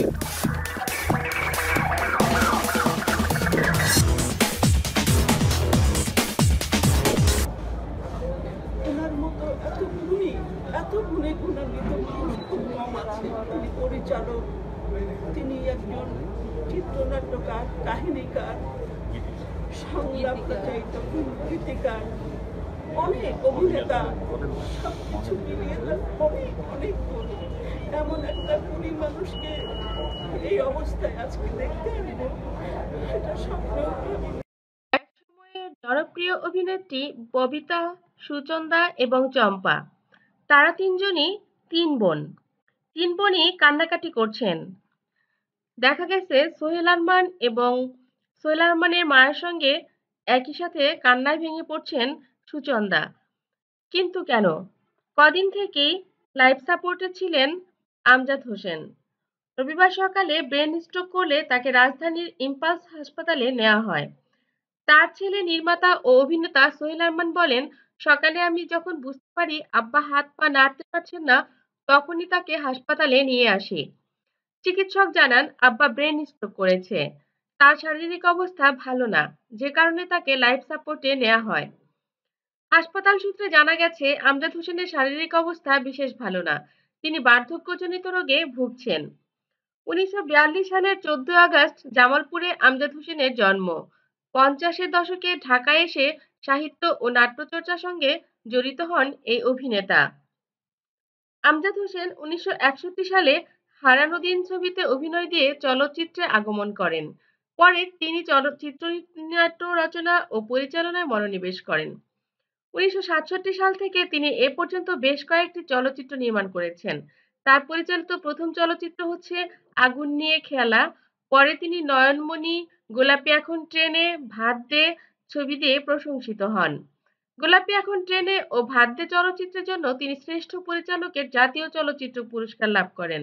পরিচালক তিনি একজন চিত্রনাট্যকার কাহিনীকার সংলাপ রচয়িত অনেক অভিনেতা সবকিছু মিলিয়ে তার অনেক অনেক এমন একটা গুণী মানুষকে এই অবস্থায় আজকে দেখতে আমি এটা স্বপ্ন জনপ্রিয় অভিনেত্রী ববিতা সুচন্দা এবং চম্পা তারা তিনজনই তিন বোন তিন বোনই কান্নাকাটি করছেন দেখা গেছে সোহেল আরমান এবং সোহেল আরমানের মায়ের সঙ্গে একই সাথে কান্নায় ভেঙে পড়ছেন সুচন্দা কিন্তু কেন কদিন থেকেই লাইফ সাপোর্টে ছিলেন আমজাদ হোসেন রবিবার সকালে ব্রেন স্ট্রোক করলে তাকে রাজধানীর ইম্পালস হাসপাতালে নেওয়া হয় তার ছেলে নির্মাতা ও অভিনেতা সোহেল আরমান বলেন সকালে আমি যখন বুঝতে পারি আব্বা হাত পা নাড়তে পারছেন না তখনই তাকে হাসপাতালে নিয়ে আসি চিকিৎসক জানান আব্বা ব্রেন স্ট্রোক করেছে তার শারীরিক অবস্থা ভালো না যে কারণে তাকে লাইফ সাপোর্টে নেওয়া হয় হাসপাতাল সূত্রে জানা গেছে আমজাদ হোসেনের শারীরিক অবস্থা বিশেষ ভালো না তিনি বার্ধক্যজনিত রোগে ভুগছেন উনিশশো সালের চোদ্দ আগস্ট জামালপুরে আমজাদ হোসেনের জন্ম পঞ্চাশের দশকে ঢাকায় এসে সাহিত্য ও নাট্যচর্চার সঙ্গে জড়িত হন এই অভিনেতা আমজাদ হোসেন উনিশশো সালে হারানুদ্দিন ছবিতে অভিনয় দিয়ে চলচ্চিত্রে আগমন করেন পরে তিনি চলচ্চিত্র নাট্য রচনা ও পরিচালনায় মনোনিবেশ করেন উনিশশো সাল থেকে তিনি এ পর্যন্ত বেশ কয়েকটি চলচ্চিত্র নির্মাণ করেছেন তার পরিচালিত প্রথম চলচ্চিত্র হচ্ছে আগুন নিয়ে খেলা পরে তিনি নয়নমণি গোলাপি এখন ট্রেনে ভাত দে ছবি দিয়ে প্রশংসিত হন গোলাপি এখন ট্রেনে ও ভাত দে চলচ্চিত্রের জন্য তিনি শ্রেষ্ঠ পরিচালকের জাতীয় চলচ্চিত্র পুরস্কার লাভ করেন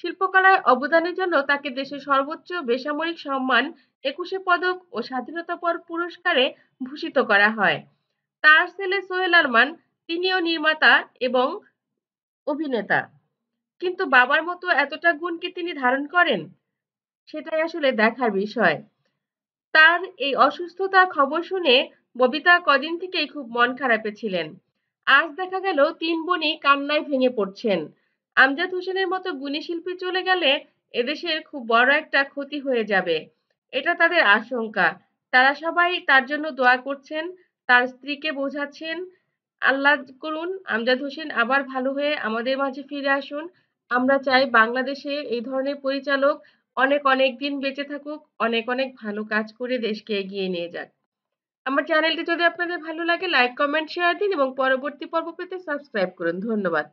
শিল্পকলায় অবদানের জন্য তাকে দেশের সর্বোচ্চ বেসামরিক সম্মান একুশে পদক ও স্বাধীনতা পর পুরস্কারে ভূষিত করা হয় তার ছেলে সোহেল আরমান তিনিও নির্মাতা এবং অভিনেতা কিন্তু বাবার মতো এতটা গুণ কি তিনি ধারণ করেন সেটাই আসলে দেখার বিষয় তার এই অসুস্থতার খবর শুনে ববিতা কদিন থেকেই খুব মন খারাপে ছিলেন আজ দেখা গেল তিন বোনই কান্নায় ভেঙে পড়ছেন আমজাদ হোসেনের মতো গুণী শিল্পী চলে গেলে এদেশের খুব বড় একটা ক্ষতি হয়ে যাবে এটা তাদের আশঙ্কা তারা সবাই তার জন্য দোয়া করছেন তার স্ত্রীকে বোঝাচ্ছেন আল্লাহ করুন আমজাদ হোসেন আবার ভালো হয়ে আমাদের মাঝে ফিরে আসুন আমরা চাই বাংলাদেশে এই ধরনের পরিচালক অনেক অনেক দিন বেঁচে থাকুক অনেক অনেক ভালো কাজ করে দেশকে এগিয়ে নিয়ে যাক আমার চ্যানেলটি যদি আপনাদের ভালো লাগে লাইক কমেন্ট শেয়ার দিন এবং পরবর্তী পর্ব পেতে সাবস্ক্রাইব করুন ধন্যবাদ